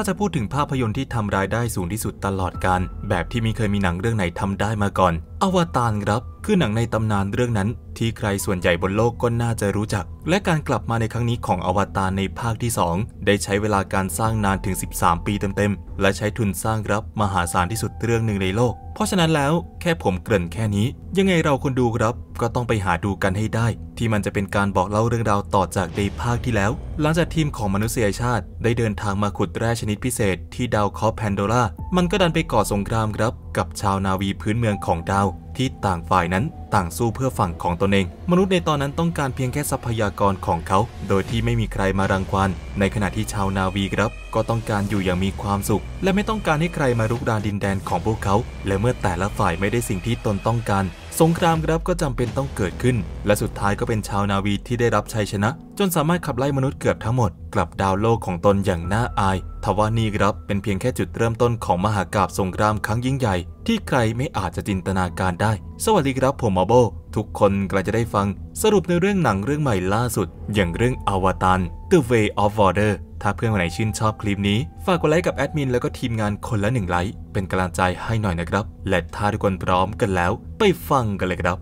ถ้าจะพูดถึงภาพยนตร์ที่ทำรายได้สูงที่สุดตลอดการแบบที่ไม่เคยมีหนังเรื่องไหนทำได้มาก่อนอวตารครับคือหนังในตำนานเรื่องนั้น ที่ใครส่วนใหญ่บนโลกก็น่าจะรู้จัก และการกลับมาในครั้งนี้ของอวตารในภาคที่ 2 ได้ใช้เวลาการสร้างนานถึง 13 ปีเต็มๆและใช้ทุนสร้างครับมหาศาลที่สุดเรื่องหนึ่งในโลก เพราะฉะนั้นแล้วแค่ผมเกริ่นแค่นี้ ยังไงเราคนดูครับ ก็ต้องไปหาดูกันให้ได้ ที่มันจะเป็นการบอกเล่าเรื่องราวต่อจากในภาคที่แล้ว หลังจากทีมของมนุษยชาติ ได้เดินทางมาขุดแร่ชนิดพิเศษที่ดาวคอแพนโดล่ามันก็ดันไปก่อสงครามครับกับชาวนาวีพื้นเมืองของดาวที่ต่างฝ่ายนั้นต่างสู้เพื่อฝั่งของตนเอง มนุษย์ในตอนนั้นต้องการเพียงแค่ทรัพยากรของเขา โดยที่ไม่มีใครมารังควานในขณะที่ชาวนาวีครับก็ต้องการอยู่อย่างมีความสุข และไม่ต้องการให้ใครมารุกรานดินแดนของพวกเขา และเมื่อแต่ละฝ่ายไม่ได้สิ่งที่ตนต้องการสงครามครับก็จำเป็นต้องเกิดขึ้น และสุดท้ายก็เป็นชาวนาวีที่ได้รับชัยชนะจนสามารถขับไล่มนุษย์เกือบทั้งหมด กลับดาวโลกของตนอย่างน่าอาย ทว่านี่ครับ เป็นเพียงแค่จุดเริ่มต้นของมหากราบสงครามครั้งยิ่งใหญ่ ที่ใครไม่อาจจะจินตนาการได้ สวัสดีครับผมมาโบทุกคนกำลังจะได้ฟังสรุปในเรื่องหนังเรื่องใหม่ล่าสุด อย่างเรื่องอวตาร The Way of Water ถ้าเพื่อนคนไหนชื่นชอบคลิปนี้ ฝากกดไลค์กับแอดมินแล้วก็ทีมงานคนละหนึ่งไลค์เป็นกำลังใจให้หน่อยนะครับ และถ้าทุกคนพร้อมกันแล้ว ไปฟังกันเลยครับ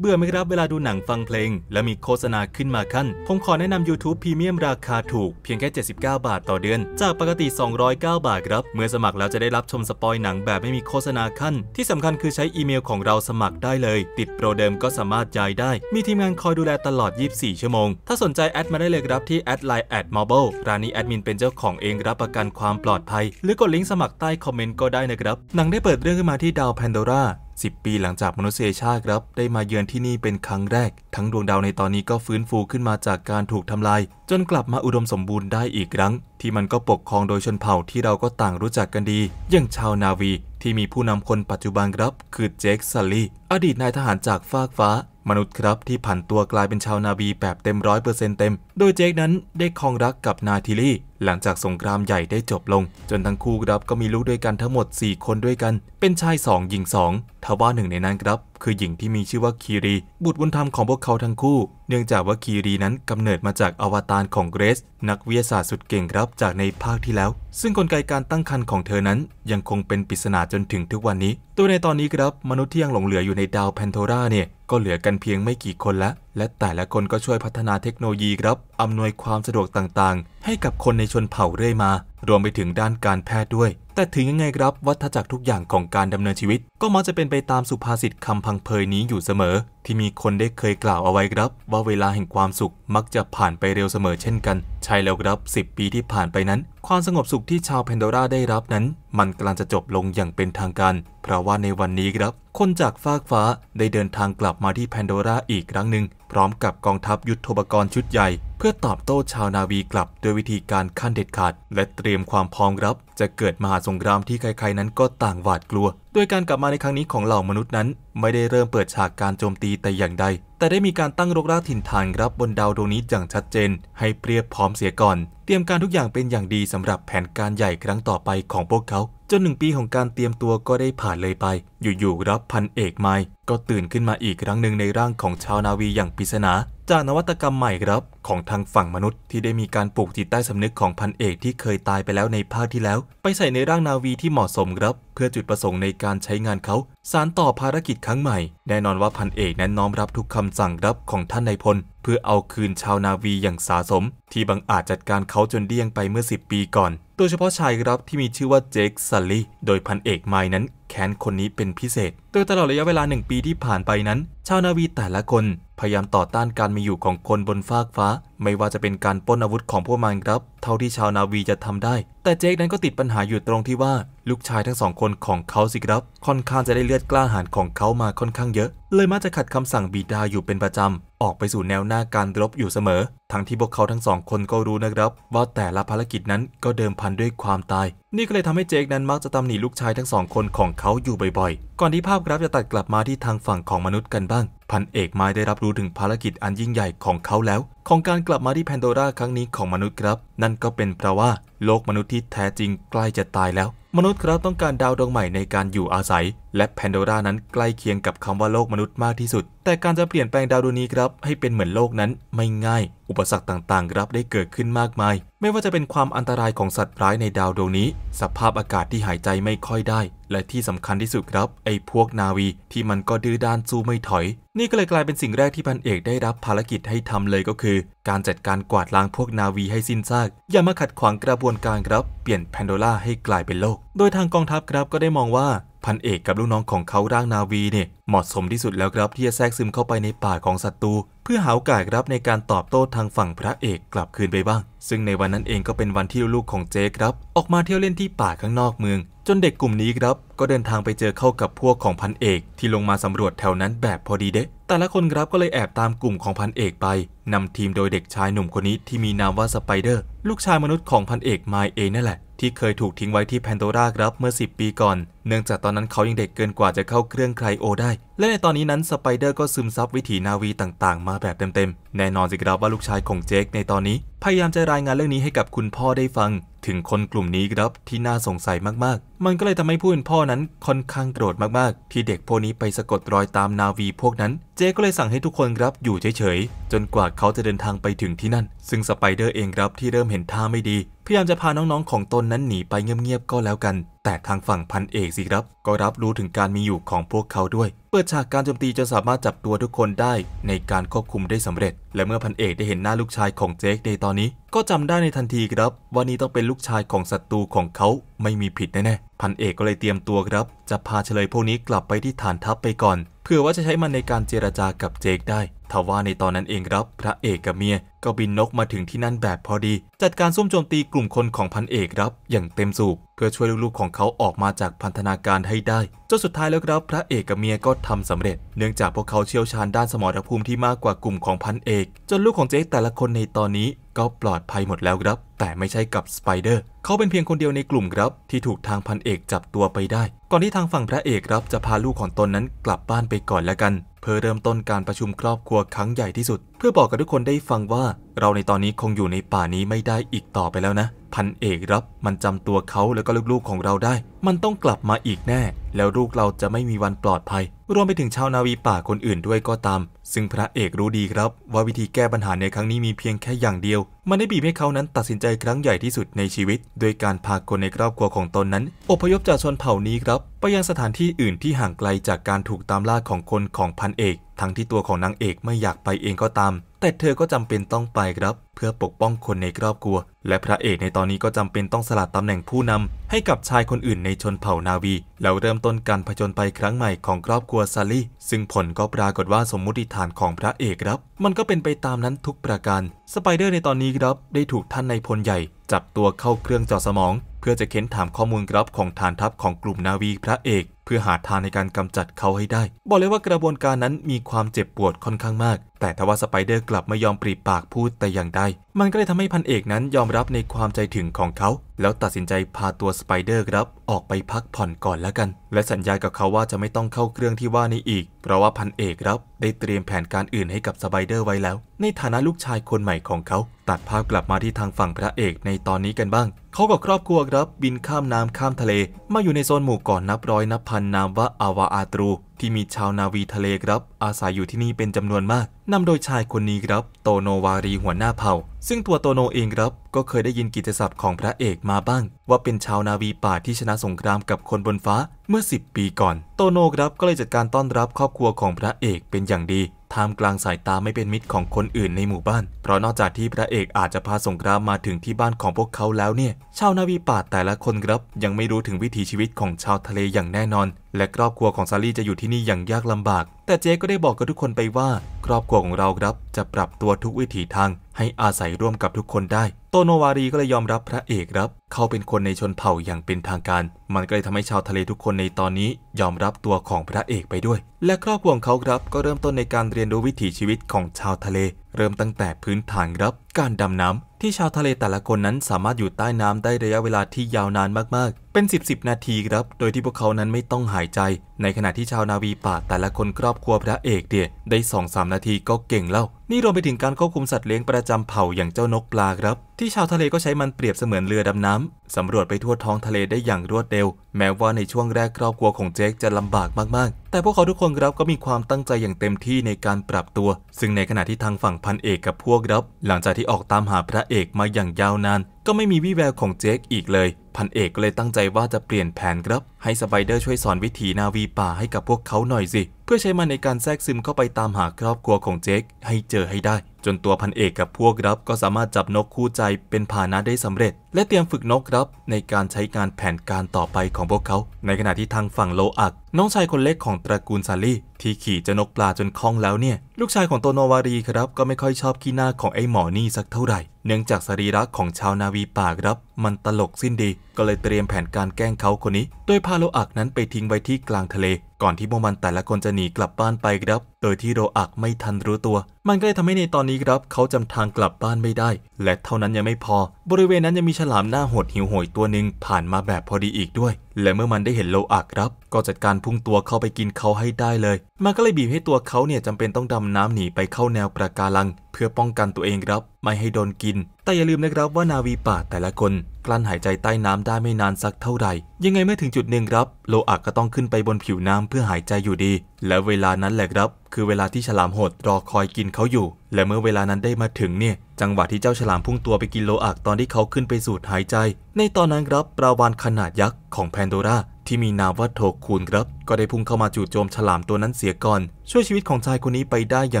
เบื่อไหมครับเวลาดูหนังฟังเพลง และมีโฆษณาขึ้นมาขั้นผมขอแนะนำ YouTube รีเมียมราคาถูก เพียงแค่ 79 บาทต่อเดือน จากปกติ 209 บาทครับ เมื่อสมัครแล้วจะได้รับชมสปอยหนังแบบไม่มีโฆษณาขั้น ที่สำคัญคือใช้อีเมลของเราสมัครได้เลย ติดโปรเดิมก็สามารถย้ายได้ มีทีมงานคอยดูแลตลอด 24 ชั่วโมง ถ้าสนใจแอดมาได้เลยครับที่แอดไลน์แอดมอเบิลร้านนี้แอดมินเป็นเจ้าของเอง รับประกันความปลอดภัย หรือกดลิงก์สมัครใต้คอมเมนต์ก็ได้นะครับหนังได้เปิดเรื่องขึ้นมาที่ดาวแพนโดรา10 ปีหลังจากมนุษยชาติครับ ได้มาเยือนที่นี่เป็นครั้งแรก ทั้งดวงดาวในตอนนี้ก็ฟื้นฟูขึ้นมาจากการถูกทำลาย จนกลับมาอุดมสมบูรณ์ได้อีกครั้ง ที่มันก็ปกครองโดยชนเผ่าที่เราก็ต่างรู้จักกันดีอย่างชาวนาวีที่มีผู้นำคนปัจจุบันครับ คือเจคซัลลี่ อดีตนายทหารจากฟากฟ้า มนุษย์ครับที่ผันตัวกลายเป็นชาวนาวีแบบเต็มร้อยเปอร์เซ็นต์เต็ม โดยเจคนั้นได้คลองรักกับนาทิลี่หลังจากสงครามใหญ่ได้จบลง จนทั้งคู่ครับก็มีลูกด้วยกันทั้งหมด 4 คนด้วยกัน เป็นชาย 2 หญิง 2ทว่าหนึ่งในนั้นครับ คือหญิงที่มีชื่อว่าคีรี บุตรบุญธรรมของพวกเขาทั้งคู่ เนื่องจากว่าคีรีนั้นกำเนิดมาจากอวตารของเกรส นักวิทยาศาสตร์สุดเก่งครับจากในภาคที่แล้ว ซึ่งกลไกการตั้งครรภ์ของเธอนั้น ยังคงเป็นปริศนาจนถึงทุกวันนี้ ตัวในตอนนี้ครับมนุษย์ที่ยังหลงเหลืออยู่ในดาวแพนโทราเนี่ยก็เหลือกันเพียงไม่กี่คนละและแต่ละคนก็ช่วยพัฒนาเทคโนโลยีครับอำนวยความสะดวกต่างๆ ให้กับคนในชนเผ่าเรื่อยมา รวมไปถึงด้านการแพทย์ด้วย แต่ถึงยังไงครับวัฏจักรทุกอย่างของการดำเนินชีวิตก็มักจะเป็นไปตามสุภาษิตคำพังเพยนี้อยู่เสมอ ที่มีคนได้เคยกล่าวเอาไว้ครับ ว่าเวลาแห่งความสุขมักจะผ่านไปเร็วเสมอเช่นกัน ใช่แล้วครับ 10 ปีที่ผ่านไปนั้น ความสงบสุขที่ชาวเพนโดราได้รับนั้น มันกำลังจะจบลงอย่างเป็นทางการเพราะว่าในวันนี้ครับคนจากฟากฟ้าได้เดินทางกลับมาที่แพนโดราอีกครั้งหนึ่งพร้อมกับกองทัพยุทธปกรณ์ชุดใหญ่เพื่อตอบโต้ชาวนาวีกลับด้วยวิธีการขั้นเด็ดขาด และเตรียมความพร้อมรับจะเกิดมหาสงครามที่ใครๆนั้น ก็ต่างหวาดกลัวโดยการกลับมาในครั้งนี้ของเหล่ามนุษย์นั้น ไม่ได้เริ่มเปิดฉากการโจมตีแต่อย่างใดแต่ได้มีการตั้งรกรากถิ่นฐานรับบนดาวดวงนี้อย่างชัดเจน ให้เตรียมพร้อมเสียก่อน เตรียมการทุกอย่างเป็นอย่างดีสำหรับแผนการใหญ่ครั้งต่อไปของพวกเขาจนหนึ่งปีของการเตรียมตัวก็ได้ผ่านเลยไป อยู่ๆรับพันเอกไมก็ตื่นขึ้นมาอีกครั้งหนึ่งในร่างของชาวนาวีอย่างปริศนาจากนวัตกรรมใหม่ครับของทางฝั่งมนุษย์ที่ได้มีการปลูกจิตใต้สำนึกของพันเอก ที่เคยตายไปแล้วในภาคที่แล้ว ไปใส่ในร่างนาวีที่เหมาะสมครับ เพื่อจุดประสงค์ในการใช้งานเขา สารต่อภารกิจครั้งใหม่แน่นอนว่าพันเอกนั้นน้อมรับทุกคำสั่งรับของท่านนายพล เพื่อเอาคืนชาวนาวีอย่างสาสม ที่บังอาจจัดการเขาจนเดี้ยงไปเมื่อ 10 ปีก่อนโดยเฉพาะชายรับที่มีชื่อว่าเจคซัลลี่โดยพันเอกไม้นั้นแค้นคนนี้เป็นพิเศษ โดยตลอดระยะเวลาหนึ่งปีที่ผ่านไปนั้น ชาวนาวีแต่ละคนพยายามต่อต้านการมีอยู่ของคนบนฟากฟ้า ไม่ว่าจะเป็นการป้นอาวุธของพวกมันครับ เท่าที่ชาวนาวีจะทำได้ แต่เจคนั้นก็ติดปัญหาอยู่ตรงที่ว่าลูกชายทั้งสองคนของเขาสิครับ ค่อนข้างจะได้เลือดกล้าหาญของเขามาค่อนข้างเยอะ เลยมักจะขัดคำสั่งบิดาอยู่เป็นประจำออกไปสู่แนวหน้าการรบอยู่เสมอ ทั้งที่พวกเขาทั้งสองคนก็รู้นะครับ ว่าแต่ละภารกิจนั้นก็เดิมพันด้วยความตาย นี่ก็เลยทำให้เจคนั้นมักจะตำหนิลูกชายทั้งสองคนของเขาอยู่บ่อย ๆ ก่อนที่ภาพกราฟจะตัดกลับมาที่ทางฝั่งของมนุษย์กันบ้าง พันเอกไม้ได้รับรู้ถึงภารกิจอันยิ่งใหญ่ของเขาแล้วของการกลับมาที่แพนโดราครั้งนี้ของมนุษย์ครับนั่นก็เป็นเพราะว่า โลกมนุษย์ที่แท้จริงใกล้จะตายแล้วมนุษย์ครับต้องการดาวดวงใหม่ในการอยู่อาศัย และแพนโดรานั้นใกล้เคียงกับคำว่าโลกมนุษย์มากที่สุด แต่การจะเปลี่ยนแปลงดาวดวงนี้ครับให้เป็นเหมือนโลกนั้นไม่ง่าย อุปสรรคต่างๆครับได้เกิดขึ้นมากมาย ไม่ว่าจะเป็นความอันตรายของสัตว์ร้ายในดาวดวงนี้ สภาพอากาศที่หายใจไม่ค่อยได้ และที่สำคัญที่สุดครับไอ้พวกนาวีที่มันก็ดื้อด้านสู้ไม่ถอยนี่ก็เลยกลายเป็นสิ่งแรกที่พันเอกได้รับภารกิจให้ทำเลยก็คือ การจัดการกวาดล้างพวกนาวีให้สิ้นซากอย่ามาขัดขวางกระบวนการครับเปลี่ยนแพนโดล่าให้กลายเป็นโลก โดยทางกองทัพครับก็ได้มองว่าพันเอกกับลูกน้องของเขาร่างนาวีเนี่ยเหมาะสมที่สุดแล้วครับที่จะแทรกซึมเข้าไปในป่าของศัตรูเพื่อหาโอกาสรับในการตอบโต้ทางฝั่งพระเอกกลับคืนไปบ้าง ซึ่งในวันนั้นเองก็เป็นวันที่ลูกของเจครับ ออกมาเที่ยวเล่นที่ป่าข้างนอกเมืองจนเด็กกลุ่มนี้ครับก็เดินทางไปเจอเข้ากับพวกของพันเอก ที่ลงมาสำรวจแถวนั้นแบบพอดีเดะแต่ละคนครับก็เลยแอบตามกลุ่มของพันเอก ไปนำทีมโดยเด็กชายหนุ่มคนนี้ที่มีนามว่าสไปเดอร์ ลูกชายมนุษย์ของพันเอกไมเองนั่นแหละ ที่เคยถูกทิ้งไว้ที่แพนโดราครับเมื่อ 10 ปีก่อน เนื่องจากตอนนั้นเขายังเด็กเกินกว่าจะเข้าเครื่องไครโอ ได้ และในตอนนี้นั้นสไปเดอร์ก็ซึมซับวิถีนาวีต่างๆ มาแบบเต็มๆ แน่นอนสิครับว่าลูกชายของเจคในตอนนี้พยายามจะรายงานเรื่องนี้ให้กับคุณพ่อได้ฟังถึงคนกลุ่มนี้ครับที่น่าสงสัยมาก ๆ มันก็เลยทำให้ผู้เป็นพ่อนั้นค่อนข้างโกรธมาก ๆ ที่เด็กพวกนี้ไปสะกดรอยตามนาวีพวกนั้น เจก็เลยสั่งให้ทุกคนครับอยู่เฉย ๆ จนกว่าเขาจะเดินทางไปถึงที่นั่น ซึ่งสไปเดอร์เองครับที่เริ่มเห็นท่าไม่ดีพยายามจะพาน้องๆของตนนั้นหนีไปเงียบๆก็แล้วกัน แต่ทางฝั่งพันเอกสิครับก็รับรู้ถึงการมีอยู่ของพวกเขาด้วย เปิดฉากการโจมตีจนสามารถจับตัวทุกคนได้ในการควบคุมได้สำเร็จ และเมื่อพันเอกได้เห็นหน้าลูกชายของเจคในตอนนี้ ก็จำได้ในทันทีครับว่านี่ต้องเป็นลูกชายของศัตรูของเขาไม่มีผิดแน่ๆ พันเอกก็เลยเตรียมตัวครับ จะพาเฉลยพวกนี้กลับไปที่ฐานทัพไปก่อน เพื่อว่าจะใช้มันในการเจรจากับเจคได้ทว่าในตอนนั้นเองครับ พระเอกกับเมียก็บินนกมาถึงที่นั่นแบบพอดี จัดการซุ่มโจมตีกลุ่มคนของพันเอกครับ อย่างเต็มสูบเพื่อช่วยลูกๆของเขาออกมาจากพันธนาการให้ได้จนสุดท้ายแล้วครับ พระเอกกับเมียก็ทำสำเร็จ เนื่องจากพวกเขาเชี่ยวชาญด้านสมรภูมิที่มากกว่ากลุ่มของพันเอก จนลูกของเจคแต่ละคนในตอนนี้ก็ปลอดภัยหมดแล้วครับ แต่ไม่ใช่กับสไปเดอร์เขาเป็นเพียงคนเดียวในกลุ่มครับ ที่ถูกทางพันเอกจับตัวไปได้ ก่อนที่ทางฝั่งพระเอกครับจะพาลูกของตนนั้นกลับบ้านไปก่อนแล้วกันพื่อเริ่มต้นการประชุมครอบครัวครั้งใหญ่ที่สุด เพื่อบอกกับทุกคนได้ฟังว่าเราในตอนนี้คงอยู่ในป่านี้ไม่ได้อีกต่อไปแล้วนะ พันเอกรับ มันจำตัวเขาแล้วก็ลูกๆของเราได้ มันต้องกลับมาอีกแน่ แล้วลูกเราจะไม่มีวันปลอดภัย รวมไปถึงชาวนาวีป่าคนอื่นด้วยก็ตาม ซึ่งพระเอกรู้ดีครับว่าวิธีแก้ปัญหาในครั้งนี้มีเพียงแค่อย่างเดียวมันได้บีบให้เขานั้นตัดสินใจครั้งใหญ่ที่สุดในชีวิตโดยการพาคนในครอบครัวของตนนั้น อพยพจากชนเผ่านี้ครับไปยังสถานที่อื่นที่ห่างไกลจากการถูกตามล่าของคนของพันเอกทั้งที่ตัวของนางเอกไม่อยากไปเองก็ตาม แต่เธอก็จำเป็นต้องไปครับ เพื่อปกป้องคนในครอบครัว และพระเอกในตอนนี้ก็จำเป็นต้องสละตำแหน่งผู้นำ ให้กับชายคนอื่นในชนเผ่านาวีแล้วเริ่มต้นการผจญไปครั้งใหม่ของครอบครัวซาลี่ซึ่งผลก็ปรากฏว่าสมมุติฐานของพระเอกครับ มันก็เป็นไปตามนั้นทุกประการสไปเดอร์ในตอนนี้ครับได้ถูกท่านในพลใหญ่จับตัวเข้าเครื่องจอสมอง เพื่อจะเค้นถามข้อมูลครับของฐานทัพของกลุ่มนาวี พระเอกเพื่อหาทางในการกำจัดเขาให้ได้ บอกเลยว่ากระบวนการนั้นมีความเจ็บปวดค่อนข้างมากแต่ทว่าสไปเดอร์กลับไม่ยอมปรีปากพูดแต่อย่างใด มันก็เลยทำให้พันเอกนั้นยอมรับในความใจถึงของเขา แล้วตัดสินใจพาตัวสไปเดอร์รับออกไปพักผ่อนก่อนแล้วกัน และสัญญากับเขาว่าจะไม่ต้องเข้าเครื่องที่ว่านี้อีก เพราะว่าพันเอกรับได้เตรียมแผนการอื่นให้กับสไปเดอร์ไว้แล้ว ในฐานะลูกชายคนใหม่ของเขา ตัดภาพกลับมาที่ทางฝั่งพระเอกในตอนนี้กันบ้าง เขากับครอบครัวรับบินข้ามน้ำข้ามทะเล มาอยู่ในโซนหมู่เกาะนนับร้อยนับพันนามว่าอาวาอาตรูที่มีชาวนาวีทะเลครับ อาศัยอยู่ที่นี่เป็นจำนวนมาก นำโดยชายคนนี้ครับ โตโนวารีหัวหน้าเผ่า ซึ่งตัวโตโนเองครับก็เคยได้ยินกิจศัพท์ของพระเอกมาบ้าง ว่าเป็นชาวนาวีป่าที่ชนะสงครามกับคนบนฟ้าเมื่อ 10 ปีก่อน โตโนครับก็เลยจัดการต้อนรับครอบครัวของพระเอกเป็นอย่างดีท่ามกลางสายตาไม่เป็นมิตรของคนอื่นในหมู่บ้าน เพราะนอกจากที่พระเอกอาจจะพาสงครามมาถึงที่บ้านของพวกเขาแล้วเนี่ย ชาวนาวีป่าแต่ละคนครับยังไม่รู้ถึงวิถีชีวิตของชาวทะเลอย่างแน่นอน และครอบครัวของซารี่จะอยู่ที่นี่อย่างยากลำบาก แต่เจ๊ก็ได้บอกกับทุกคนไปว่า ครอบครัวของเราครับจะปรับตัวทุกวิถีทางให้อาศัยร่วมกับทุกคนได้ โตโนวารีก็เลยยอมรับพระเอกครับเขาเป็นคนในชนเผ่าอย่างเป็นทางการ มันก็เลยทำให้ชาวทะเลทุกคนในตอนนี้ ยอมรับตัวของพระเอกไปด้วย และครอบครัวของเขาครับก็เริ่มต้นในการเรียนรู้วิถีชีวิตของชาวทะเล เริ่มตั้งแต่พื้นฐานครับ การดำน้ำที่ชาวทะเลแต่ละคนนั้นสามารถอยู่ใต้น้ำได้ระยะเวลาที่ยาวนานมากๆ เป็น 10บสนาทีครับ โดยที่พวกเขานั้นไม่ต้องหายใจ ในขณะที่ชาวนาวีป่าแต่ละคนครอบครัวพระเอกเดียได้2อสนาทีก็เก่งแล้วนี่รวมไปถึงการควบคุมสัตว์เลี้ยงประจำเผ่าอย่างเจ้านกปลาครับ ที่ชาวทะเลก็ใช้มันเปรียบเสมือนเรือดำน้ำสำรวจไปทั่วท้องทะเลได้อย่างรวดเร็ว แม้ว่าในช่วงแรกครอบครัวของเจคจะลำบากมากๆ แต่พวกเขาทุกคนรับก็มีความตั้งใจอย่างเต็มที่ในการปรับตัว ซึ่งในขณะที่ทางฝั่งพันเอกกับพวกรับหลังจากที่ออกตามหาพระเอกมาอย่างยาวนานก็ไม่มีวี่แววของเจคอีกเลย พันเอกก็เลยตั้งใจว่าจะเปลี่ยนแผนครับให้สไปเดอร์ช่วยสอนวิถีนาวีป่าให้กับพวกเขาหน่อยสิ เพื่อใช้มันในการแทรกซึมเข้าไปตามหาครอบครัวของเจคให้เจอให้ได้ จนตัวพันเอกกับพวกรับก็สามารถจับนกคู่ใจเป็นพานะได้สำเร็จ และเตรียมฝึกนกรับในการใช้งานแผนการต่อไปของพวกเขา ในขณะที่ทางฝั่งโลอัก น้องชายคนเล็กของตระกูลซาลี่ที่ขี่จะนกปลาจนคล่องแล้วเนี่ย ลูกชายของโตโนวารีครับ ก็ไม่ค่อยชอบขี้หน้าของไอ้หมอนี่ สักเท่าไหร่ เนื่องจากสรีระของชาวนาวีป่าครับ มันตลกสิ้นดีก็เลยเตรียมแผนการแกล้งเขาคนนี้ โดยพาโลอักนั้นไปทิ้งไว้ที่กลางทะเลก่อนที่พวกมันแต่ละคนจะหนีกลับบ้านไปครับ โดยที่โรอักไม่ทันรู้ตัว มันก็เลยทำให้ในตอนนี้ครับเขาจำทางกลับบ้านไม่ได้ และเท่านั้นยังไม่พอ บริเวณนั้นยังมีฉลามหน้าหดหิวโหยตัวหนึ่งผ่านมาแบบพอดีอีกด้วย และเมื่อมันได้เห็นโรอักครับ ก็จัดการพุ่งตัวเข้าไปกินเขาให้ได้เลย มันก็เลยบีบให้ตัวเขาเนี่ยจำเป็นต้องดำน้ำหนีไปเข้าแนวประการัง เพื่อป้องกันตัวเองครับ ไม่ให้โดนกิน แต่อย่าลืมนะครับว่านาวีป่าแต่ละคนกลั้นหายใจใต้น้ำได้ไม่นานสักเท่าไหร่ ยังไงเมื่อถึงจุดหนึ่งครับโลอักก็ต้องขึ้นไปบนผิวน้ำเพื่อหายใจอยู่ดี และเวลานั้นแหละครับ คือเวลาที่ฉลามโหดรอคอยกินเขาอยู่ และเมื่อเวลานั้นได้มาถึงเนี่ยจังหวะที่เจ้าฉลามพุ่งตัวไปกินโลอักตอนที่เขาขึ้นไปสูดหายใจ ในตอนนั้นครับปลาวานขนาดยักษ์ ของแพนโดราที่มีนามว่าโทคูนครับก็ได้พุ่งเข้ามาจู่โจมฉลามตัวนั้นเสียก่อน ช่วยชีวิตของชายคนนี้ไปได้อย่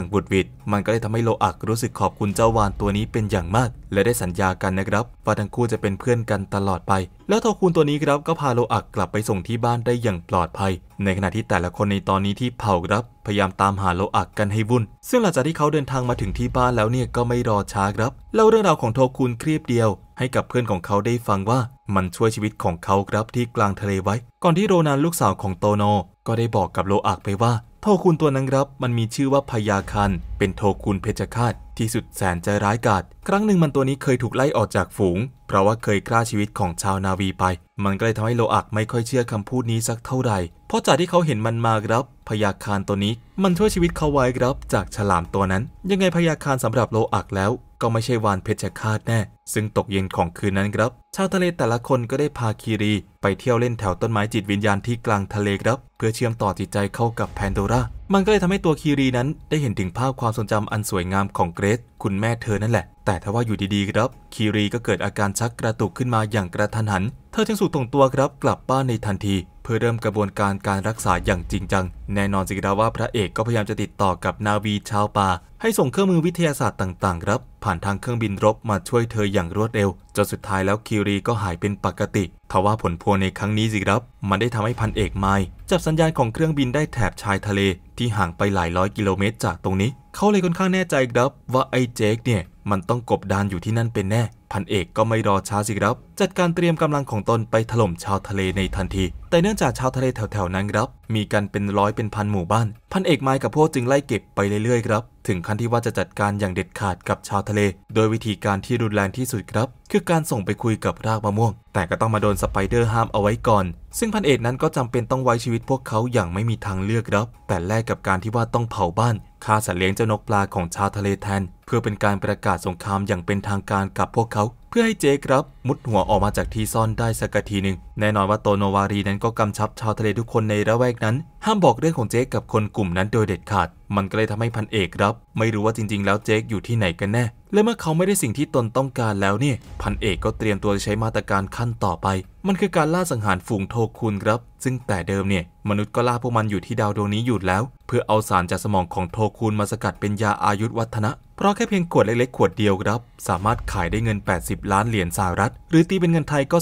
างบุดวิดมันก็ได้ทำให้โลอักรู้สึกขอบคุณเจ้าวานตัวนี้เป็นอย่างมาก และได้สัญญากันนะครับ ว่าทั้งคู่จะเป็นเพื่อนกันตลอดไป แล้วทอคูนตัวนี้ครับก็พาโลอักกลับไปส่งที่บ้านได้อย่างปลอดภัย ในขณะที่แต่ละคนในตอนนี้ที่เผาครับพยายามตามหาโลอักกันให้วุ่นซึ่งหลังจากที่เขาเดินทางมาถึงที่บ้านแล้วเนี่ยก็ไม่รอช้าครับเล่าเรื่องราวของโทคูนครีบเดียว ให้กับเพื่อนของเขาได้ฟังว่ามันช่วยชีวิตของเขาครับที่กลางทะเลไว้ก่อนที่โรนันลูกสาวของโตโนก็ได้บอกกับโลอักไปว่า โทคุณตัวนั้นครับมันมีชื่อว่าพยาคันเป็นโทคุณเพชฌฆาตที่สุดแสนจะร้ายกาจครั้งหนึ่งมันตัวนี้เคยถูกไล่ออกจากฝูง เพราะว่าเคยกล้าชีวิตของชาวนาวีไป มันก็เลยทำให้โลอักไม่ค่อยเชื่อคำพูดนี้สักเท่าไหร่เพราะจากที่เขาเห็นมันมาครับ พยาคารตัวนี้มันช่วยชีวิตเขาไว้ครับจากฉลามตัวนั้น ยังไงพยาคารสำหรับโลอักแล้วก็ไม่ใช่วานเพชรฆาตแน่ ซึ่งตกเย็นของคืนนั้นครับ ชาวทะเลแต่ละคนก็ได้พาคีรีไปเที่ยวเล่นแถวต้นไม้จิตวิญญาณที่กลางทะเลครับเพื่อเชื่อมต่อจิตใจเข้ากับแพนโดรา มันก็เลยทำให้ตัวคีรีนั้นได้เห็นถึงภาพความทรงจำอันสวยงามของเกรซคุณแม่เธอนั่นแหละ แต่ถ้าว่าอยู่ดีๆครับคีรีก็เกิดอาการชักกระตุกขึ้นมาอย่างกระทันหันเธอจึงสูดตรงตัวครับ กลับบ้านในทันทีพื่อเริ่มกระบวนการการรักษาอย่างจริงจัง แน่นอนสิครับว่าพระเอกก็พยายามจะติดต่อกับนาวีชาวป่า ให้ส่งเครื่องมือวิทยาศาสตร์ต่างๆครับ ผ่านทางเครื่องบินรบมาช่วยเธออย่างรวดเร็วจนสุดท้ายแล้วคิรีก็หายเป็นปกติทว่าผลพวงในครั้งนี้สิครับ มันได้ทำให้พันเอกไมจับสัญญาณของเครื่องบินได้แถบชายทะเล ที่ห่างไปหลายร้อยกิโลเมตร จากตรงนี้เขาเลยค่อนข้างแน่ใจครับว่าไอ้เจคเนี่ยมันต้องกบดานอยู่ที่นั่นเป็นแน่ พันเอก ก็ไม่รอช้าสิครับ จัดการเตรียมกำลังของตนไปถล่มชาวทะเลในทันที แต่เนื่องจากชาวทะเลแถวๆนั้นครับ มีกันเป็นร้อยเป็นพันหมู่บ้านพันเอกไม้กับพวกจึงไล่เก็บไปเรื่อยๆครับถึงขั้นที่ว่าจะจัดการอย่างเด็ดขาดกับชาวทะเล โดยวิธีการที่รุนแรงที่สุดครับ คือการส่งไปคุยกับรากมะม่วง แต่ก็ต้องมาโดนสไปเดอร์ห้ามเอาไว้ก่อนซึ่งพันเอกนั้นก็จำเป็นต้องไว้ชีวิตพวกเขาอย่างไม่มีทางเลือกครับแต่แลกกับการที่ว่าต้องเผาบ้านฆ่าสัตว์เลี้ยงเจ้านกปลาของชาวทะเลแทนเพื่อเป็นการประกาศสงครามอย่างเป็นทางการกับพวกเขา เพื่อให้เจครับมุดหัวออกมาจากที่ซ่อนได้สักทีหนึ่งแน่นอนว่าโตโนวารีนั้นก็กำชับชาวทะเลทุกคนในระแวกนั้น ห้ามบอกเรื่องของเจกับคนกลุ่มนั้นโดยเด็ดขาด มันก็เลยทำให้พันเอกรับ ไม่รู้ว่าจริงๆแล้วเจคอยู่ที่ไหนกันแน่และเมื่อเขาไม่ได้สิ่งที่ตนต้องการแล้วเนี่ยพันเอก ก็เตรียมตัวใช้มาตรการขั้นต่อไป มันคือการล่าสังหารฝูงโทคุณครับ ซึ่งแต่เดิมเนี่ยมนุษย์ก็ล่าพวกมันอยู่ที่ดาวดวงนี้อยู่แล้ว เพื่อเอาสารจากสมองของโทคุณมาสกัดเป็นยาอายุวัฒนะเพราะแค่เพียงขวดเล็กๆ ขวดเดียวครับ สามารถขายได้เงิน 80 ล้านเหรียญสหรัฐ หรือตีเป็นเงินไทยก็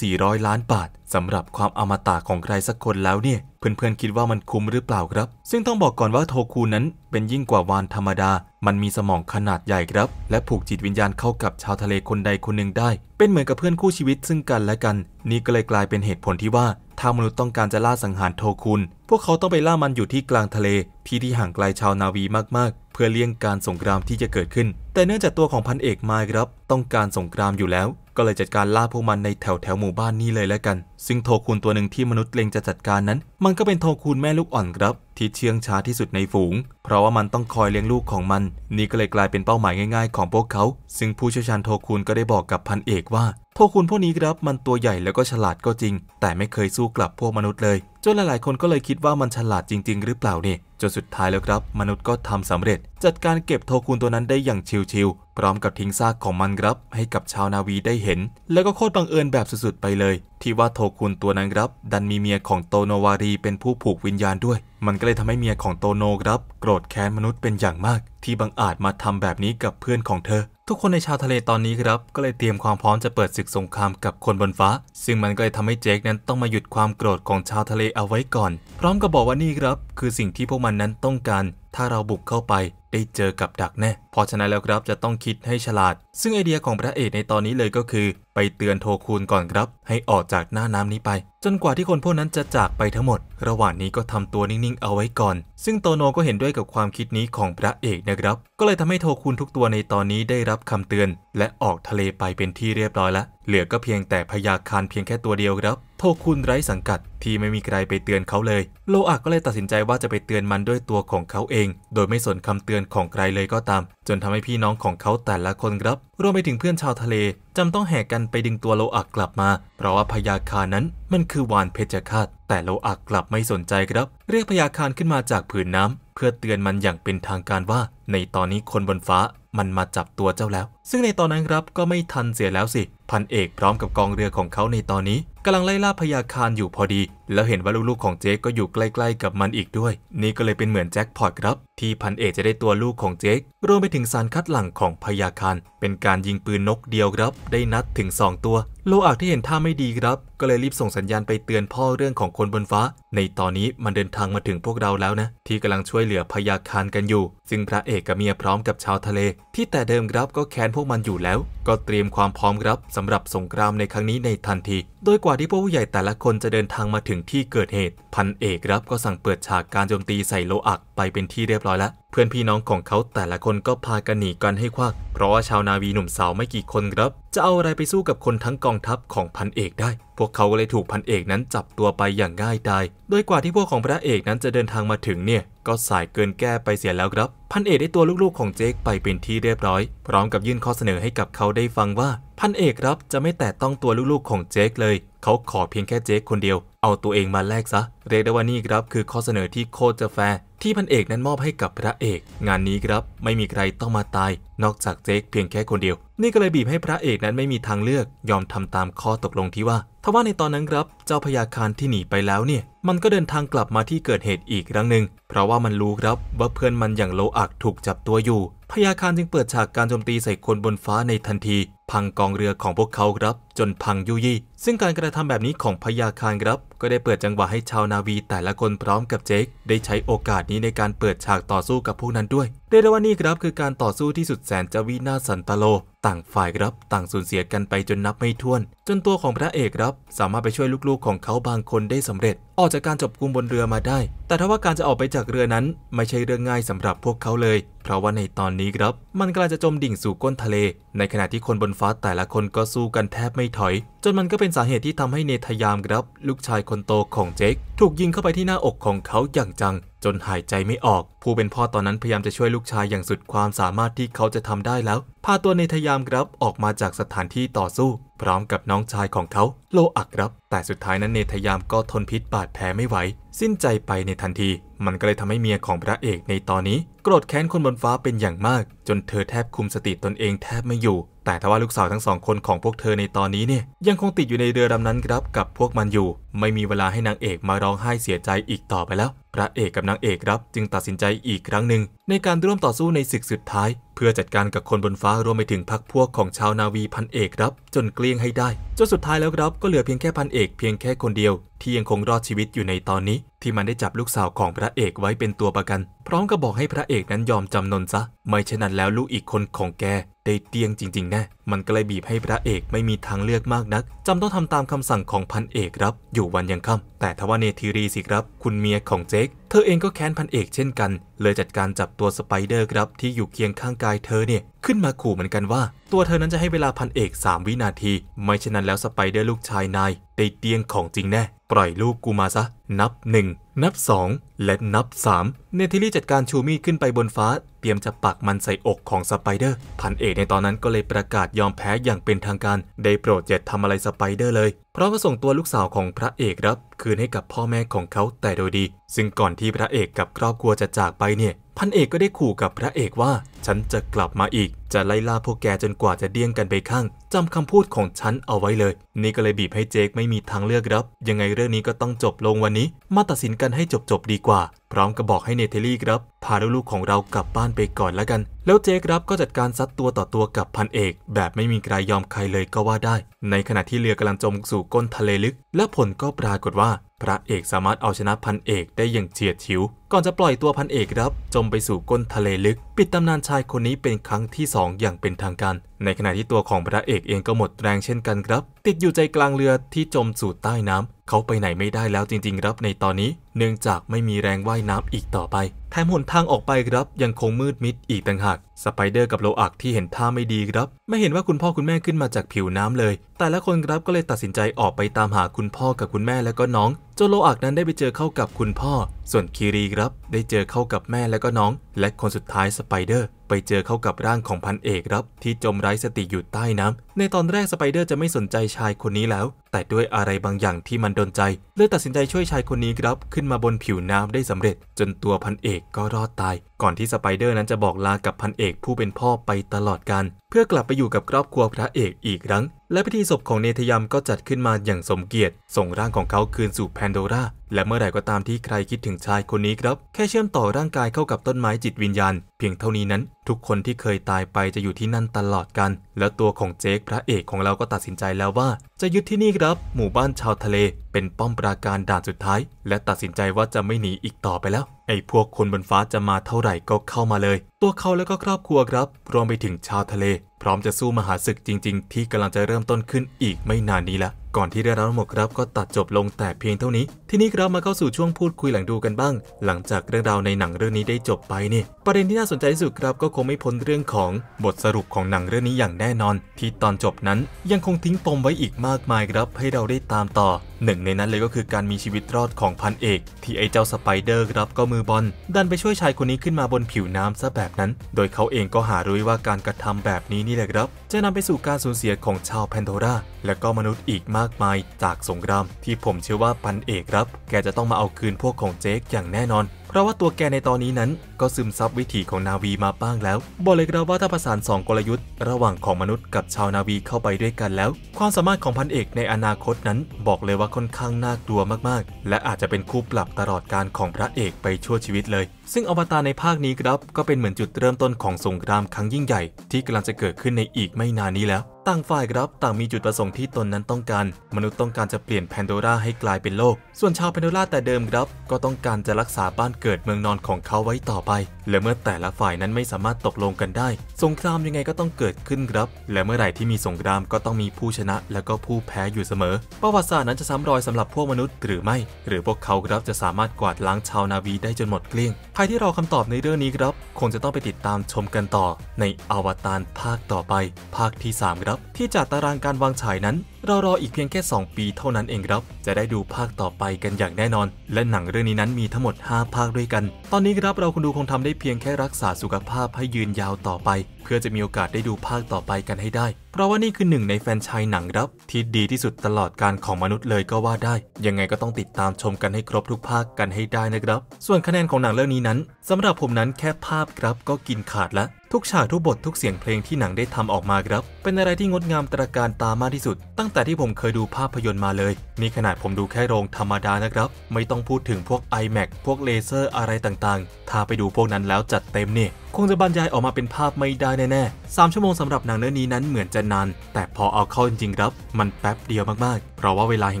2,400 ล้านบาทสำหรับความอมตะของใครสักคนแล้วเนี่ย เพื่อนๆคิดว่ามันคุ้มหรือเปล่าครับ ซึ่งต้องบอกก่อนว่าโทคูนั้นเป็นยิ่งกว่าวานธรรมดา มันมีสมองขนาดใหญ่ครับ และผูกจิตวิญญาณเข้ากับชาวทะเลคนใดคนหนึ่งได้ เป็นเหมือนกับเพื่อนคู่ชีวิตซึ่งกันและกัน นี่ก็เลยกลายเป็นเหตุผลที่ว่าถ้ามนุษย์ต้องการจะล่าสังหารโทคุน พวกเขาต้องไปล่ามันอยู่ที่กลางทะเล ที่ที่ห่างไกลชาวนาวีมาก ๆ เพื่อเลี่ยงการสงครามที่จะเกิดขึ้น แต่เนื่องจากตัวของพันเอกมาครับต้องการสงครามอยู่แล้ว ก็เลยจัดการล่าพวกมันในแถวแถวหมู่บ้านนี้เลยแล้วกัน ซึ่งโทคุนตัวหนึ่งที่มนุษย์เล็งจะจัดการนั้น มันก็เป็นโทคุนแม่ลูกอ่อนครับ ที่เชื่องช้าที่สุดในฝูง เพราะว่ามันต้องคอยเลี้ยงลูกของมัน นี่ก็เลยกลายเป็นเป้าหมายง่าย ๆ ของพวกเขา ซึ่งผู้เชี่ยวชาญโทคุนก็ได้บอกกับพันเอกว่าพวกคุณพวกนี้ครับมันตัวใหญ่แล้วก็ฉลาดก็จริง แต่ไม่เคยสู้กลับพวกมนุษย์เลยจนหลายๆ คนก็เลยคิดว่ามันฉลาดจริง ๆ หรือเปล่านี่จนสุดท้ายแล้วครับ มนุษย์ก็ทำสำเร็จ จัดการเก็บโทคุนตัวนั้นได้อย่างชิวๆพร้อมกับทิ้งซากของมันครับให้กับชาวนาวีได้เห็น แล้วก็โคตรบังเอิญแบบสุดๆ ไปเลย ที่ว่าโทคุนตัวนั้นครับ ดันมีเมียของโตโนวารีเป็นผู้ผูกวิญญาณด้วย มันก็เลยทำให้เมียของโตโนครับ โกรธแค้นมนุษย์เป็นอย่างมาก ที่บังอาจมาทำแบบนี้กับเพื่อนของเธอทุกคนในชาวทะเลตอนนี้ครับก็เลยเตรียมความพร้อมจะเปิดศึกสงครามกับคนบนฟ้า ซึ่งมันก็เลยทำให้เจคนั้นต้องมาหยุดความโกรธของชาวทะเลเอาไว้ก่อน พร้อมกับบอกว่านี่ครับ คือสิ่งที่พวกมันนั้นต้องการถ้าเราบุกเข้าไปได้เจอกับดักแน่ราะฉะนั้นแล้วครับจะต้องคิดให้ฉลาด ซึ่งไอเดียของพระเอกในตอนนี้เลยก็คือไปเตือนโทคูนก่อนครับ ให้ออกจากหน้าน้ำนี้ไป จนกว่าที่คนพวกนั้นจะจากไปทั้งหมด ระหว่างนี้ก็ทำตัวนิ่ง ๆ เอาไว้ก่อน ซึ่งโตโนก็เห็นด้วยกับความคิดนี้ของพระเอกนะครับ ก็เลยทำให้โทคูนทุกตัวในตอนนี้ได้รับคำเตือน และออกทะเลไปเป็นที่เรียบร้อยแล้ว เหลือก็เพียงแต่พยาคารเพียงแค่ตัวเดียวครับ โทคุณไร้สังกัดที่ไม่มีใครไปเตือนเขาเลย โลอาก็เลยตัดสินใจว่าจะไปเตือนมันด้วยตัวของเขาเอง โดยไม่สนคำเตือนของใครเลยก็ตามจนทำให้พี่น้องของเขาแต่ละคนครับ รวมไปถึงเพื่อนชาวทะเล จำต้องแหกกันไปดึงตัวโลอักกลับมา เพราะว่าพยาคานั้นมันคือวานเพชฌฆาตแต่โลอักกลับไม่สนใจครับ เรียกพยาคารขึ้นมาจากผืนน้ำ เพื่อเตือนมันอย่างเป็นทางการว่า ในตอนนี้คนบนฟ้ามันมาจับตัวเจ้าแล้ว ซึ่งในตอนนั้นครับก็ไม่ทันเสียแล้วสิ พันเอกพร้อมกับกองเรือของเขาในตอนนี้ กำลังไล่ล่าพยาคารอยู่พอดี แล้วเห็นว่าลูกๆของเจ๊ก็อยู่ใกล้ ๆ กับมันอีกด้วย นี่ก็เลยเป็นเหมือนแจ็คพอตครับ ที่พันเอกจะได้ตัวลูกของเจ๊รวมไปถึงสารคัดหลั่งของพยาคาร เป็นการยิงปืนนกเดียวครับได้นัดถึง2ตัว โลอากที่เห็นท่าไม่ดีครับ ก็เลยรีบส่งสัญญาณไปเตือนพ่อเรื่องของคนบนฟ้า ในตอนนี้มันเดินทางมาถึงพวกเราแล้วนะที่กำลังช่วยเหลือพยาคารกันอยู่ ซึ่งพระเอกกับเมียพร้อมกับชาวทะเลที่แต่เดิมครับก็แค้นพวกมันอยู่แล้ว ก็เตรียมความพร้อมครับสำหรับสงครามในครั้งนี้ในทันที โดยกว่าที่ผู้ใหญ่แต่ละคนจะเดินทางมาถึงที่เกิดเหตุ พันเอกครับก็สั่งเปิดฉากการโจมตีใส่โลอักไปเป็นที่เรียบร้อยแล้วเพื่อนพี่น้องของเขาแต่ละคนก็พากันหนีกันให้ควัก เพราะว่าชาวนาวีหนุ่มสาวไม่กี่คนครับ จะเอาอะไรไปสู้กับคนทั้งกองทัพของพันเอกได้ พวกเขาก็เลยถูกพันเอกนั้นจับตัวไปอย่างง่ายดายโดยกว่าที่พวกของพระเอกนั้นจะเดินทางมาถึงเนี่ยก็สายเกินแก้ไปเสียแล้วครับพันเอกได้ตัวลูกๆของเจคไปเป็นที่เรียบร้อย พร้อมกับยื่นข้อเสนอให้กับเขาได้ฟังว่าพันเอกรับจะไม่แตะต้องตัวลูก ๆ ของเจคเลย เขาขอเพียงแค่เจคคนเดียว เอาตัวเองมาแลกซะ เรียกได้ว่านี่ครับ คือข้อเสนอที่โคตรจะแฟร์ที่พันเอกนั้นมอบให้กับพระเอก งานนี้ครับ ไม่มีใครต้องมาตาย นอกจากเจคเพียงแค่คนเดียวนี่ก็เลยบีบให้พระเอกนั้นไม่มีทางเลือกยอมทำตามข้อตกลงที่ว่าทว่าในตอนนั้นครับ เจ้าพยาคารที่หนีไปแล้วเนี่ยมันก็เดินทางกลับมาที่เกิดเหตุอีกครั้งหนึ่งเพราะว่ามันรู้ครับว่าเพื่อนมันอย่างโลอักถูกจับตัวอยู่ พยาคารจึงเปิดฉากการโจมตีใส่คนบนฟ้าในทันที พังกองเรือของพวกเขาครับ จนพังยุยี่ซึ่งการกระทำแบบนี้ของพยาคารครับ ก็ได้เปิดจังหวะให้ชาวนาวี แต่ละคนพร้อมกับเจคได้ใช้โอกาสนี้ในการเปิดฉากต่อสู้กับพวกนั้นด้วยเรียกว่านี่ครับคือการต่อสู้ที่สุดแสนจะวินาสันตโลต่างฝ่ายครับต่างสูญเสียกันไปจนนับไม่ถ้วน จนตัวของพระเอกครับสามารถไปช่วยลูกๆ ของเขาบางคนได้สำเร็จ ออกจากการจับกุมบนเรือมาได้ แต่ทว่าการจะออกไปจากเรือนั้นไม่ใช่เรื่องง่ายสำหรับพวกเขาเลย เพราะว่าในตอนนี้ครับ มันกำลังจะจมดิ่งสู่ก้นทะเล ในขณะที่คนบนฟ้าแต่ละคนก็สู้กันแทบไม่ถอย จนมันก็เป็นสาเหตุที่ทำให้เนทยามครับ ลูกชายคนโตของเจคถูกยิงเข้าไปที่หน้าอกของเขาอย่างจัง จนหายใจไม่ออกผู้เป็นพ่อตอนนั้นพยายามจะช่วยลูกชายอย่างสุดความสามารถที่เขาจะทำได้แล้วพาตัวในทยามครับออกมาจากสถานที่ต่อสู้ พร้อมกับน้องชายของเขาโลอักครับ แต่สุดท้ายนั้นเนทยามก็ทนพิษบาดแผลไม่ไหวสิ้นใจไปในทันที มันก็เลยทำให้เมียของพระเอกในตอนนี้ โกรธแค้นคนบนฟ้าเป็นอย่างมาก จนเธอแทบคุมสติตนเองแทบไม่อยู่แต่ทว่าลูกสาวทั้งสองคนของพวกเธอในตอนนี้เนี่ยยังคงติดอยู่ในเรือดำนั้นครับ กับพวกมันอยู่ ไม่มีเวลาให้นางเอกมาร้องไห้เสียใจอีกต่อไปแล้ว พระเอกกับนางเอกครับจึงตัดสินใจอีกครั้งหนึ่งในการร่วมต่อสู้ในศึกสุดท้าย เพื่อจัดการกับคนบนฟ้ารวมไปถึงพรรคพวกของชาวนาวีพันเอกครับจนเกลี้ยงให้ได้จนสุดท้ายแล้วครับก็เหลือเพียงแค่พันเอก เพียงแค่คนเดียวที่ยังคงรอดชีวิตอยู่ในตอนนี้ ที่มันได้จับลูกสาวของพระเอกไว้เป็นตัวประกัน พร้อมกับบอกให้พระเอกนั้นยอมจำนนซะไม่เช่นนั้นแล้วลูกอีกคนของแกได้เตียงจริงๆนะมันก็เลยบีบให้พระเอกไม่มีทางเลือกมากนัก จำต้องทำตามคำสั่งของพันเอกครับ อยู่วันยังค่ำแต่ทว่าเนทีรีสิครับ คุณเมียของเจคเธอเองก็แค้นพันเอกเช่นกัน เลยจัดการจับตัวสไปเดอร์ครับที่อยู่เคียงข้างกายเธอเนี่ย ขึ้นมาขู่เหมือนกันว่า ตัวเธอนั้นจะให้เวลาพันเอก 3 วินาที ไม่เช่นนั้นแล้วสไปเดอร์ลูกชายนายได้เตียงของจริงแน่ปล่อยลูกกูมาซะ นับหนึ่งนับสองและนับสามเนทิลี่จัดการชูมีดขึ้นไปบนฟ้า เตรียมจะปักมันใส่อกของสไปเดอร์ พันเอกในตอนนั้นก็เลยประกาศยอมแพ้อย่างเป็นทางการ ได้โปรดเจ็ดทำอะไรสไปเดอร์เลย เพราะก็ส่งตัวลูกสาวของพระเอกรับ คืนให้กับพ่อแม่ของเขาแต่โดยดี ซึ่งก่อนที่พระเอกกับครอบครัวจะจากไปเนี่ยพันเอกก็ได้ขู่กับพระเอกว่า ฉันจะกลับมาอีกจะไล่ล่าพวกแกจนกว่าจะเดี้ยงกันไปข้างจำคำพูดของฉันเอาไว้เลย นี่ก็เลยบีบให้เจคไม่มีทางเลือกครับยังไงเรื่องนี้ก็ต้องจบลงวันนี้ มาตัดสินกันให้จบๆดีกว่า พร้อมกับบอกให้เนเธอรี่ครับพาลูกๆของเรากลับบ้านไปก่อนแล้วกัน แล้วเจครับก็จัดการซัดตัวต่อตัวกับพันเอก แบบไม่มีใครยอมใครเลยก็ว่าได้ ในขณะที่เรือกำลังจมสู่ก้นทะเลลึก และผลก็ปรากฏว่าพระเอกสามารถเอาชนะพันเอกได้อย่างเฉียดฉิว ก่อนจะปล่อยตัวพันเอกรับ จมไปสู่ก้นทะเลลึก ปิดตำนานชายคนนี้เป็นครั้งที่ 2 อย่างเป็นทางการ ในขณะที่ตัวของพระเอกเองก็หมดแรงเช่นกันครับ ติดอยู่ใจกลางเรือที่จมสู่ใต้น้ำ เขาไปไหนไม่ได้แล้วจริงๆครับในตอนนี้ เนื่องจากไม่มีแรงว่ายน้ำอีกต่อไปแถมหนทางออกไปครับ ยังคงมืดมิดอีกต่างหากสไปเดอร์กับโลอักที่เห็นท่าไม่ดีครับ ไม่เห็นว่าคุณพ่อคุณแม่ขึ้นมาจากผิวน้ำเลย แต่ละคนครับก็เลยตัดสินใจออกไปตามหาคุณพ่อกับคุณแม่และก็น้องจนโลอักนั้นได้ไปเจอเข้ากับคุณพ่อส่วนคีรีครับได้เจอเข้ากับแม่และก็น้อง และคนสุดท้ายสไปเดอร์ไปเจอเข้ากับร่างของพันเอกครับ ที่จมไร้สติอยู่ใต้น้ำ ในตอนแรกสไปเดอร์จะไม่สนใจชายคนนี้แล้ว แต่ด้วยอะไรบางอย่างที่มันโดนใจเลยตัดสินใจช่วยชายคนนี้ครับ ขึ้นมาบนผิวน้ำได้สำเร็จ จนตัวพันเอกก็รอดตายก่อนที่สไปเดอร์นั้นจะบอกลากับพันเอกผู้เป็นพ่อไปตลอดกันเพื่อกลับไปอยู่กับครอบครัวพระเอกอีกครั้ง และพิธีศพของเนธยามก็จัดขึ้นมาอย่างสมเกียรติ ส่งร่างของเขาคืนสู่แพนโดรา และเมื่อไหร่ก็ตามที่ใครคิดถึงชายคนนี้ครับ แค่เชื่อมต่อร่างกายเข้ากับต้นไม้จิตวิญญาณ เพียงเท่านี้นั้น ทุกคนที่เคยตายไปจะอยู่ที่นั่นตลอดกันแล้วตัวของเจคพระเอกของเราก็ตัดสินใจแล้วว่าจะยึดที่นี่ครับ หมู่บ้านชาวทะเลเป็นป้อมปราการด่านสุดท้าย และตัดสินใจว่าจะไม่หนีอีกต่อไปแล้ว ไอ้พวกคนบนฟ้าจะมาเท่าไหร่ก็เข้ามาเลย ตัวเขาแล้วก็ครอบครัวครับ รวมไปถึงชาวทะเลพร้อมจะสู้มหาศึกจริงๆ ที่กำลังจะเริ่มต้นขึ้นอีกไม่นานนี้ละก่อนที่เรื่องราวหมดครับก็ตัดจบลงแต่เพียงเท่านี้ ที่นี้ครับมาเข้าสู่ช่วงพูดคุยหลังดูกันบ้าง หลังจากเรื่องราวในหนังเรื่องนี้ได้จบไปเนี่ยประเด็นที่น่าสนใจที่สุดครับก็คงไม่พ้นเรื่องของบทสรุปของหนังเรื่องนี้อย่างแน่นอน ที่ตอนจบนั้นยังคงทิ้งปมไว้อีกมากมายครับให้เราได้ตามต่อหนึ่งในนั้นเลยก็คือการมีชีวิตรอดของพันเอก ที่ไอ้เจ้าสไปเดอร์รับก็มือบอลดันไปช่วยชายคนนี้ขึ้นมาบนผิวน้ำซะแบบนั้น โดยเขาเองก็หารู้ว่าการกระทำแบบนี้นี่แหละครับ จะนำไปสู่การสูญเสียของชาวแพนโดราและก็มนุษย์อีกมากมาย จากสงครามที่ผมเชื่อว่าพันเอกครับ แกจะต้องมาเอาคืนพวกของเจคอย่างแน่นอนเพราะว่าตัวแกในตอนนี้นั้นก็ซึมซับวิถีของนาวีมาบ้างแล้วบอกเลยครับว่าถ้าประสาน2กลยุทธ์ระหว่างของมนุษย์กับชาวนาวีเข้าไปด้วยกันแล้ว ความสามารถของพันเอกในอนาคตนั้นบอกเลยว่าค่อนข้างน่ากลัวมากๆ และอาจจะเป็นคู่ปรับตลอดการของพระเอกไปชั่วชีวิตเลย ซึ่งอวตารในภาคนี้ครับก็เป็นเหมือนจุดเริ่มต้นของสงครามครั้งยิ่งใหญ่ ที่กำลังจะเกิดขึ้นในอีกไม่นานนี้แล้วต่างฝ่ายครับต่างมีจุดประสงค์ที่ตนนั้นต้องการ มนุษย์ต้องการจะเปลี่ยนแพนโดราให้กลายเป็นโลก ส่วนชาวแพนโดราแต่เดิมครับ ก็ต้องการจะรักษาบ้านเกิดเมืองนอนของเขาไว้ต่อไป และเมื่อแต่ละฝ่ายนั้นไม่สามารถตกลงกันได้ สงครามยังไงก็ต้องเกิดขึ้นครับ และเมื่อไหร่ที่มีสงครามก็ต้องมีผู้ชนะและก็ผู้แพ้อยู่เสมอ ประวัติศาสตร์นั้นจะซ้ำรอยสำหรับพวกมนุษย์หรือไม่ หรือพวกเขาครับจะสามารถกวาดล้างชาวนาวีได้จนหมดเกลี้ยง ใครที่รอคำตอบในเรื่องนี้ครับ คงจะต้องไปติดตามชมกันต่อ ในอวตารภาคต่อไป ภาคที่3ครับที่จัดตารางการวางฉายนั้นเรารออีกเพียงแค่ 2 ปีเท่านั้นเองครับ จะได้ดูภาคต่อไปกันอย่างแน่นอน และหนังเรื่องนี้นั้นมีทั้งหมด 5 ภาคด้วยกัน ตอนนี้ครับเราคนดูคงทำได้เพียงแค่รักษาสุขภาพให้ยืนยาวต่อไป เพื่อจะมีโอกาสได้ดูภาคต่อไปกันให้ได้ เพราะว่านี่คือหนึ่งในแฟนชายหนังครับที่ดีที่สุดตลอดการของมนุษย์เลยก็ว่าได้ ยังไงก็ต้องติดตามชมกันให้ครบทุกภาคกันให้ได้นะครับ ส่วนคะแนนของหนังเรื่องนี้นั้น สำหรับผมนั้นแค่ภาพครับก็กินขาดแล้วทุกฉากทุกบททุกเสียงเพลงที่หนังได้ทำออกมาครับ เป็นอะไรที่งดงามตระการตามากที่สุด ตั้งแต่ที่ผมเคยดูภาพยนตร์มาเลย นี่ขนาดผมดูแค่โรงธรรมดานะครับ ไม่ต้องพูดถึงพวก iMac พวกเลเซอร์อะไรต่างๆ ถ้าไปดูพวกนั้นแล้วจัดเต็มนี่คงจะบรรยายออกมาเป็นภาพไม่ได้แน่ๆสามชั่วโมงสำหรับหนังเรื่องนี้นั้นเหมือนจะนาน แต่พอเอาเข้าจริงๆครับ มันแป๊บเดียวมากๆ เพราะว่าเวลาแห่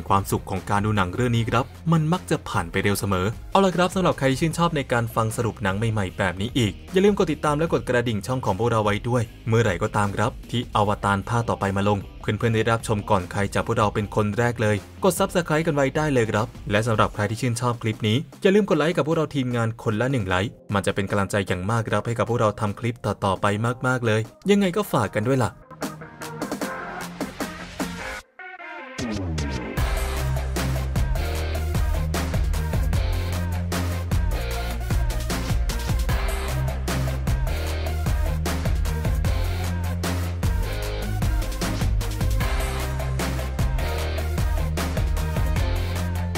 งความสุขของการดูหนังเรื่องนี้ครับ มันมักจะผ่านไปเร็วเสมอ เอาละครับสำหรับใครที่ชื่นชอบในการฟังสรุปหนังใหม่ๆ แบบนี้อีก อย่าลืมกดติดตามและกดกระดิ่งช่องของพวกเราไว้ด้วย เมื่อไหร่ก็ตามครับ ที่อวตารภาคต่อไปมาลงเพื่อนๆได้รับชมก่อนใครจากพวกเราเป็นคนแรกเลย กดซับสไครต์กันไว้ได้เลยครับ และสำหรับใครที่ชื่นชอบคลิปนี้ อย่าลืมกดไลค์กับพวกเราทีมงานคนละหนึ่งไลค์ มันจะเป็นกำลังใจอย่างมากครับให้กับพวกเราทำคลิปต่อๆไปมากๆเลย ยังไงก็ฝากกันด้วยล่ะ